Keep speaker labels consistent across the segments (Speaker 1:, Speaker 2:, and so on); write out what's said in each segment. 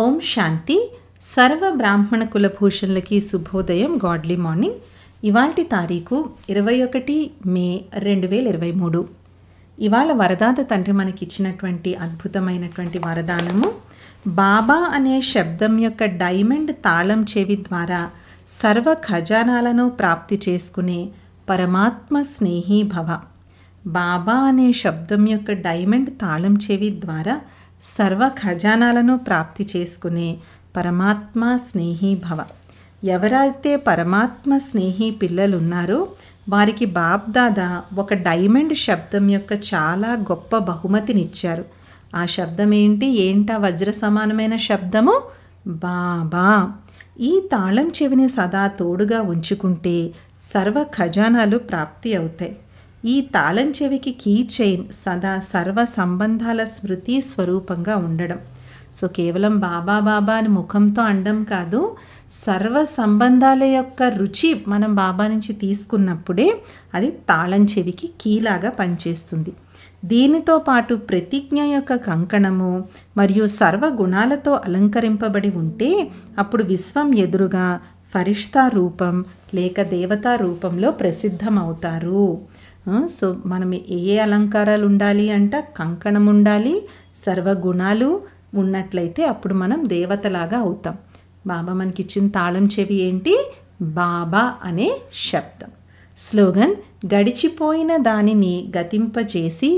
Speaker 1: ఓం శాంతి సర్వ బ్రాహ్మణ కులభూషణులకి శుభోదయం గాడ్లీ మార్నింగ్ ఇవాల్టి తారీఖు ఇరవై ఒకటి మే రెండు వేల ఇరవై మూడు ఇవాళ వరదాత తండ్రి మనకి ఇచ్చినటువంటి అద్భుతమైనటువంటి వరదానము బాబా అనే శబ్దం యొక్క డైమండ్ తాళం చెవి ద్వారా సర్వ ఖజానాలను ప్రాప్తి చేసుకునే పరమాత్మ స్నేహీ భవ బాబా అనే శబ్దం యొక్క డైమండ్ తాళం చెవి ద్వారా సర్వ ఖజానాలను ప్రాప్తి చేసుకునే పరమాత్మ స్నేహి భవ ఎవరైతే పరమాత్మ స్నేహి పిల్లలున్నారో వారికి బాబ్దాదా ఒక డైమండ్ శబ్దం యొక్క చాలా గొప్ప బహుమతినిచ్చారు ఆ శబ్దం ఏంటి ఏంటా వజ్ర సమానమైన శబ్దము బాబా ఈ తాళం చెవిని సదా తోడుగా ఉంచుకుంటే సర్వ ఖజానాలు ప్రాప్తి అవుతాయి ఈ తాళం చెవికి కీ చైన్ సదా సర్వ సంబంధాల స్మృతి స్వరూపంగా ఉండడం సో కేవలం బాబా బాబా అని ముఖంతో అండం కాదు సర్వ సంబంధాల యొక్క రుచి మనం బాబా నుంచి తీసుకున్నప్పుడే అది తాళం చెవికి కీలాగా పనిచేస్తుంది దీనితో పాటు ప్రతిజ్ఞ యొక్క కంకణము మరియు సర్వ గుణాలతో అలంకరింపబడి ఉంటే అప్పుడు విశ్వం ఎదురుగా ఫరిష్తా రూపం లేక దేవతా రూపంలో ప్రసిద్ధమవుతారు సో మనం ఏ అలంకారాలు ఉండాలి అంట కంకణం ఉండాలి సర్వగుణాలు ఉన్నట్లయితే అప్పుడు మనం దేవతలాగా అవుతాం బాబా మనకి ఇచ్చిన తాళం చెవి ఏంటి బాబా అనే శబ్దం స్లోగన్ గడిచిపోయిన దానిని గతింపచేసి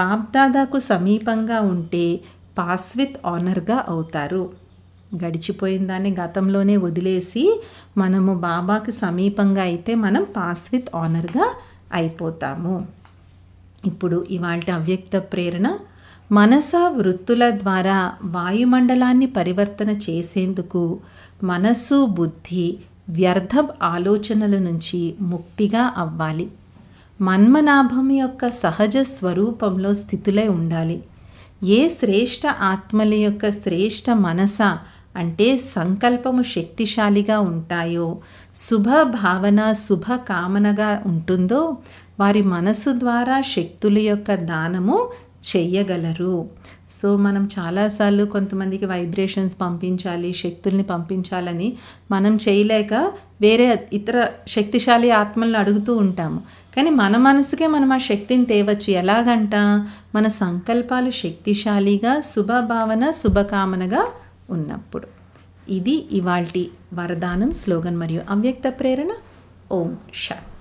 Speaker 1: బాబ్దాదాకు సమీపంగా ఉంటే పాస్ విత్ ఆనర్గా అవుతారు గడిచిపోయిన దాన్ని గతంలోనే వదిలేసి మనము బాబాకు సమీపంగా అయితే మనం పాస్ విత్ ఆనర్గా అయిపోతాము ఇప్పుడు ఇవాళ అవ్యక్త ప్రేరణ మనసా వృత్తుల ద్వారా వాయుమండలాన్ని పరివర్తన చేసేందుకు మనస్సు బుద్ధి వ్యర్థ ఆలోచనల నుంచి ముక్తిగా అవ్వాలి మన్మనాభం యొక్క సహజ స్వరూపంలో స్థితులై ఉండాలి ఏ శ్రేష్ట ఆత్మల యొక్క శ్రేష్ట మనస అంటే సంకల్పము శక్తిశాలిగా ఉంటాయో శుభ భావన శుభ కామనగా ఉంటుందో వారి మనసు ద్వారా శక్తుల యొక్క దానము చెయ్యగలరు సో మనం చాలాసార్లు కొంతమందికి వైబ్రేషన్స్ పంపించాలి శక్తుల్ని పంపించాలని మనం చేయలేక వేరే ఇతర శక్తిశాలి ఆత్మలను అడుగుతూ ఉంటాము కానీ మన మనసుకే మనం ఆ శక్తిని తేవచ్చు ఎలాగంట మన సంకల్పాలు శక్తిశాలిగా శుభభావన శుభకామనగా ఉన్నప్పుడు ఇది ఇవాల్టి వరదానం స్లోగన్ మరియు అవ్యక్త ప్రేరణ ఓం శాంతి